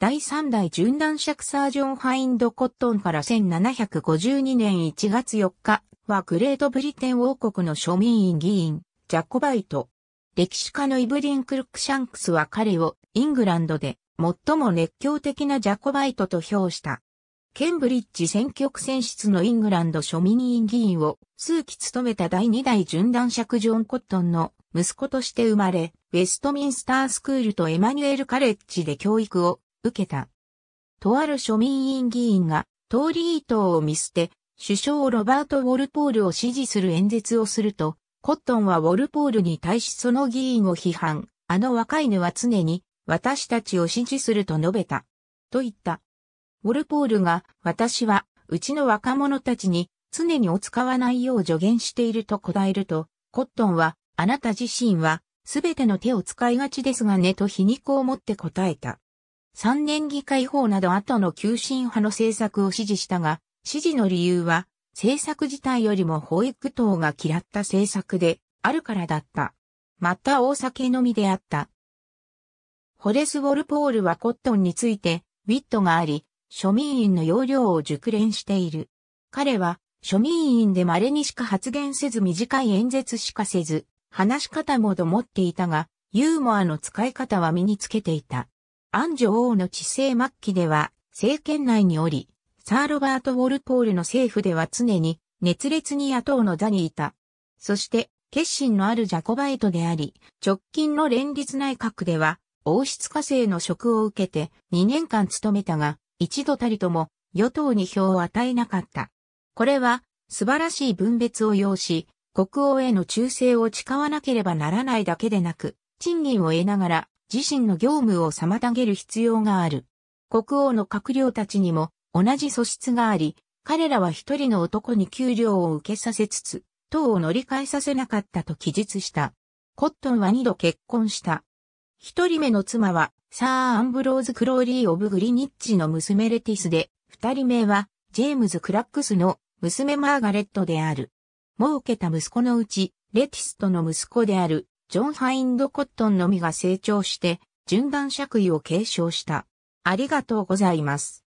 第3代準男爵サージョン・ハインド・コットンから1752年1月4日はグレートブリテン王国の庶民院議員、ジャコバイト。歴史家のイブリン・クルックシャンクスは彼をイングランドで最も熱狂的なジャコバイトと評した。ケンブリッジ選挙区選出のイングランド庶民院議員を数期務めた第2代準男爵ジョン・コットンの息子として生まれ、ウェストミンスタースクールとエマニュエル・カレッジで教育を受けた。とある庶民院議員が、トーリー党を見捨て、首相ロバート・ウォルポールを支持する演説をすると、コットンはウォルポールに対しその議員を批判、あの若い犬は常に私たちを支持すると述べた。と言った。ウォルポールが私はうちの若者たちに常にお使わないよう助言していると答えると、コットンはあなた自身はすべての手を使いがちですがねと皮肉を持って答えた。三年議会法など後の急進派の政策を支持したが、支持の理由は、政策自体よりも保育党が嫌った政策であるからだった。また大酒飲みであった。ホレス・ウォルポールはコットンについて、ウィットがあり、庶民員の要領を熟練している。彼は、庶民員で稀にしか発言せず短い演説しかせず、話し方もどもっていたが、ユーモアの使い方は身につけていた。安女王の治世末期では政権内におり、サー・ロバート・ウォルポールの政府では常に熱烈に野党の座にいた。そして決心のあるジャコバイトであり、直近の連立内閣では王室家政の職を受けて2年間務めたが、一度たりとも与党に票を与えなかった。これは素晴らしい分別を要し、国王への忠誠を誓わなければならないだけでなく、賃金を得ながら自身の業務を妨げる必要がある。国王の閣僚たちにも同じ素質があり、彼らは一人の男に給料を受けさせつつ、党を乗り換えさせなかったと記述した。コットンは二度結婚した。一人目の妻は、サー・アンブローズ・クローリー・オブ・グリニッチの娘レティスで、二人目は、ジェームズ・クラックスの娘マーガレットである。儲けた息子のうち、レティスとの息子である、ジョン・ハインド・コットンのみが成長して、順断爵位を継承した。ありがとうございます。